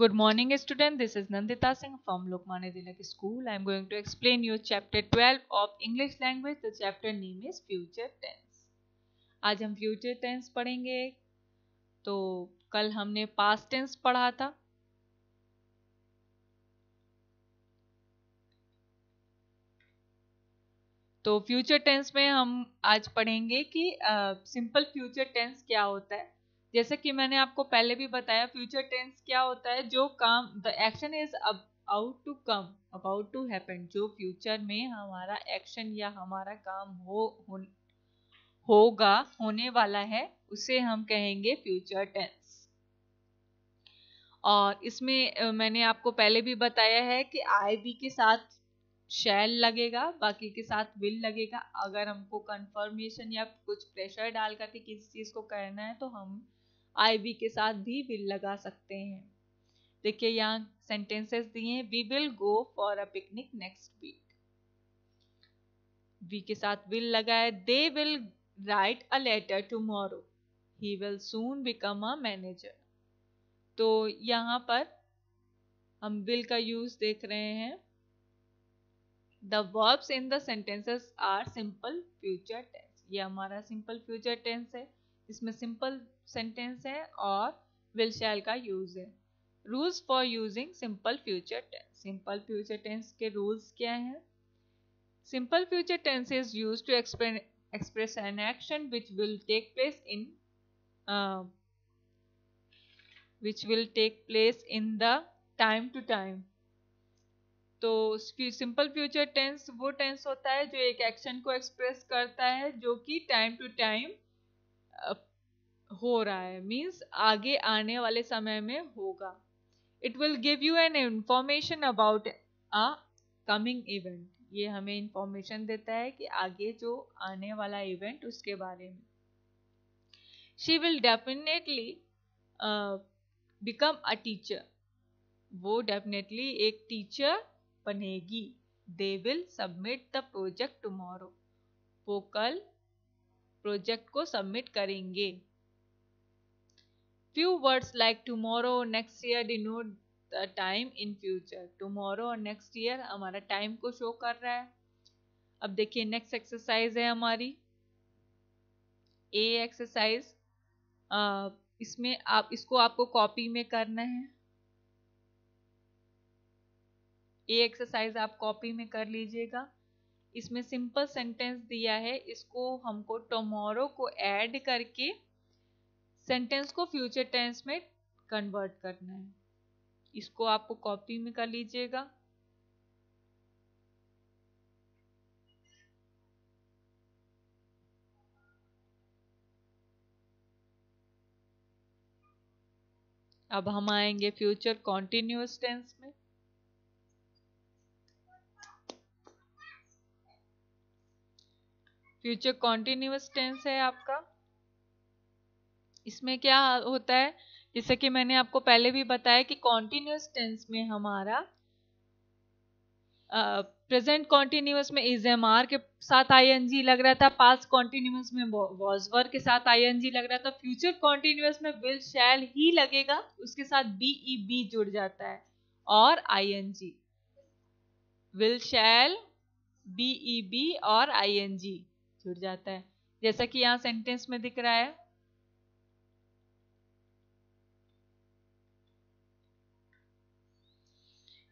Good morning student this is Nandita Singh from Lokmanya Tilak school I am going to explain you chapter 12 of English language the chapter name is future tense आज हम future tense पढ़ेंगे तो कल हमने past tense पढ़ा था तो future tense में हम आज पढ़ेंगे कि सिंपल फ्यूचर टेंस क्या होता है जैसे कि मैंने आपको पहले भी बताया फ्यूचर टेंस क्या होता है जो काम the action is about to come about to happen जो फ्यूचर में हमारा एक्शन या हमारा काम हो, हो होगा होने वाला है उसे हम कहेंगे फ्यूचर टेंस और इसमें मैंने आपको पहले भी बताया है कि आई बी के साथ शैल लगेगा बाकी के साथ विल लगेगा अगर हमको कंफर्मेशन या कुछ प्रेशर डाल करके किसी चीज़ को करना है तो हम आईवी के साथ भी विल लगा सकते हैं देखिए यहाँ सेंटेंसेस दिए we will go for a picnic next week we के साथ विल लगाए they will write a letter tomorrow he will soon become a manager तो यहाँ पर हम विल का यूज देख रहे हैं the verbs in the sentences are simple future tense ये हमारा सिंपल फ्यूचर टेंस है इसमें सिंपल सेंटेंस है और विल शैल का यूज है rules for using simple future tense simple future tense के रूल्स क्या हैं simple future tense is use to express an action which will take place in which will take place in the time to time तो simple future tense वो tense होता है जो एक action को एक्सप्रेस करता है जो कि टाइम टू टाइम हो रहा है मीन्स आगे आने वाले समय में होगा it will give you an information about a coming event ये हमें इंफॉर्मेशन देता है कि आगे जो आने वाला इवेंट उसके बारे में she will definitely become a teacher वो डेफिनेटली एक टीचर बनेगी they will submit the project tomorrow वो कल प्रोजेक्ट को सबमिट करेंगे few words like tomorrow next year denote the time in future tomorrow और नेक्स्ट ईयर हमारा टाइम को शो कर रहा है अब देखिए नेक्स्ट एक्सरसाइज है हमारी ए एक्सरसाइज इसमें आप इसको आपको कॉपी में करना है ए एक्सरसाइज आप कॉपी में कर लीजिएगा इसमें सिंपल सेंटेंस दिया है इसको हमको टमोरो को ऐड करके सेंटेंस को फ्यूचर टेंस में कन्वर्ट करना है इसको आपको कॉपी में कर लीजिएगा अब हम आएंगे फ्यूचर कॉन्टिन्यूस टेंस में फ्यूचर कॉन्टिन्यूस टेंस है आपका इसमें क्या होता है जैसे कि मैंने आपको पहले भी बताया कि कॉन्टिन्यूस टेंस में हमारा प्रेजेंट कॉन्टिन्यूस में इज एम आर के साथ आईएनजी लग रहा था पास कॉन्टिन्यूस में वॉजवर के साथ आईएनजी लग रहा था फ्यूचर कॉन्टिन्यूस में विल शैल ही लगेगा उसके साथ बीई बी e जुड़ जाता है और ING will shall BE be और आईएनजी जुड़ जाता है जैसा कि यहाँ सेंटेंस में दिख रहा है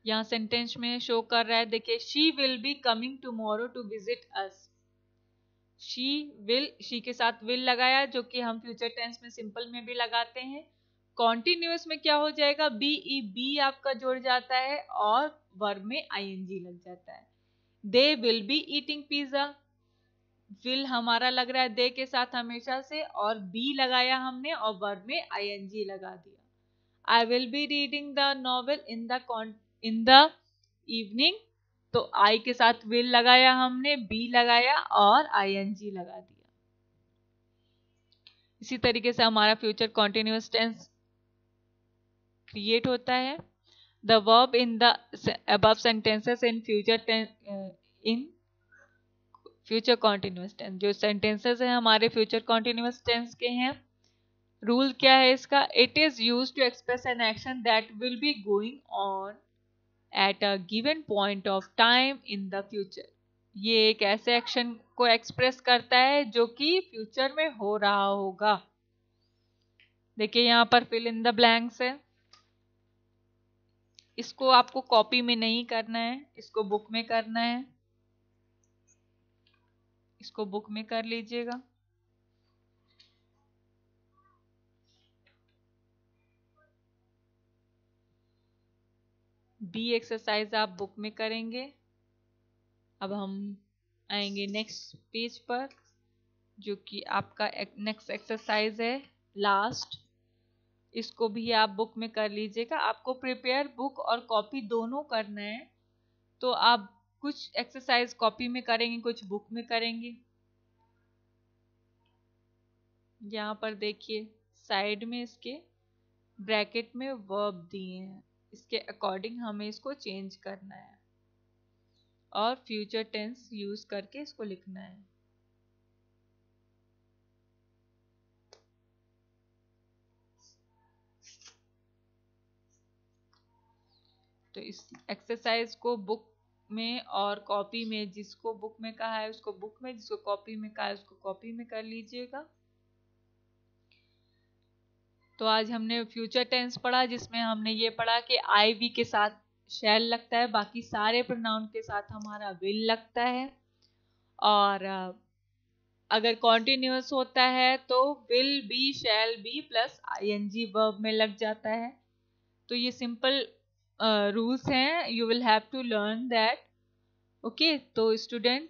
यहाँ सेंटेंस में शो कर रहा है देखिए she will be coming tomorrow to visit us she will she के साथ विल लगाया जो कि हम फ्यूचर टेंस में सिंपल में भी लगाते हैं कॉन्टिन्यूस में क्या हो जाएगा बी ई बी आपका जोड़ जाता है और वर्ब में आईएनजी लग जाता है they will be eating pizza will हमारा लग रहा है दे के साथ हमेशा से और बी लगाया हमने और वर्ब में आईएनजी लगा दिया I will be reading the novel in the in the evening तो आई के साथ विल लगाया हमने बी लगाया और जी लगा दिया इसी तरीके से हमारा फ्यूचर कॉन्टिन्यूस टेंस क्रिएट होता है the verb in the above sentences in future in future continuous tense जो सेंटेंसेस हैं हमारे फ्यूचर कॉन्टिन्यूस टेंस के हैं रूल क्या है इसका it is use to express an action that will be going on at a given point of time in the future ये एक ऐसे एक्शन को एक्सप्रेस करता है जो कि फ्यूचर में हो रहा होगा देखिए यहाँ पर फिल इन द ब्लैंक्स है इसको आपको कॉपी में नहीं करना है इसको बुक में करना है इसको बुक में कर लीजिएगा बी एक्सरसाइज आप बुक में करेंगे अब हम आएंगे नेक्स्ट पेज पर जो कि आपका नेक्स्ट एक्सरसाइज है लास्ट इसको भी आप बुक में कर लीजिएगा आपको प्रिपेयर बुक और कॉपी दोनों करना है तो आप कुछ एक्सरसाइज कॉपी में करेंगे कुछ बुक में करेंगे यहाँ पर देखिए साइड में इसके ब्रैकेट में वर्ब दिए हैं इसके अकॉर्डिंग हमें इसको चेंज करना है और फ्यूचर टेंस यूज करके इसको लिखना है तो इस एक्सरसाइज को बुक में और कॉपी में जिसको बुक में कहा है उसको बुक में जिसको कॉपी में कहा है उसको कॉपी में कर लीजिएगा तो आज हमने फ्यूचर टेंस पढ़ा जिसमें हमने ये पढ़ा कि आई वी के साथ शैल लगता है बाकी सारे प्रोनाउन के साथ हमारा विल लगता है और अगर कॉन्टिन्यूस होता है तो will be shall be plus I N G verb में लग जाता है तो ये सिंपल रूल्स uh, हैं you will have to learn that okay तो student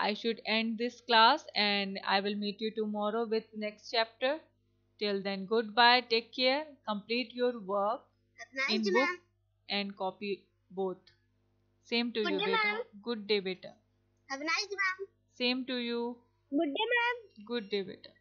I should end this class and I will meet you tomorrow with next chapter till then good bye take care complete your work in book and copy both same to you बेटा good day बेटा same to you good day ma'am good day बेटा